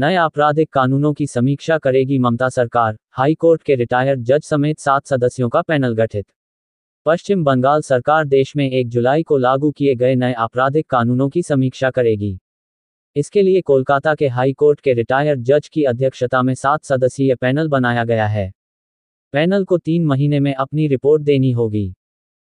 नए आपराधिक कानूनों की समीक्षा करेगी ममता सरकार हाईकोर्ट के रिटायर्ड जज समेत सात सदस्यों का पैनल गठित पश्चिम बंगाल सरकार देश में एक जुलाई को लागू किए गए नए आपराधिक कानूनों की समीक्षा करेगी इसके लिए कोलकाता के हाई कोर्ट के रिटायर्ड जज की अध्यक्षता में सात सदस्यीय पैनल बनाया गया है पैनल को तीन महीने में अपनी रिपोर्ट देनी होगी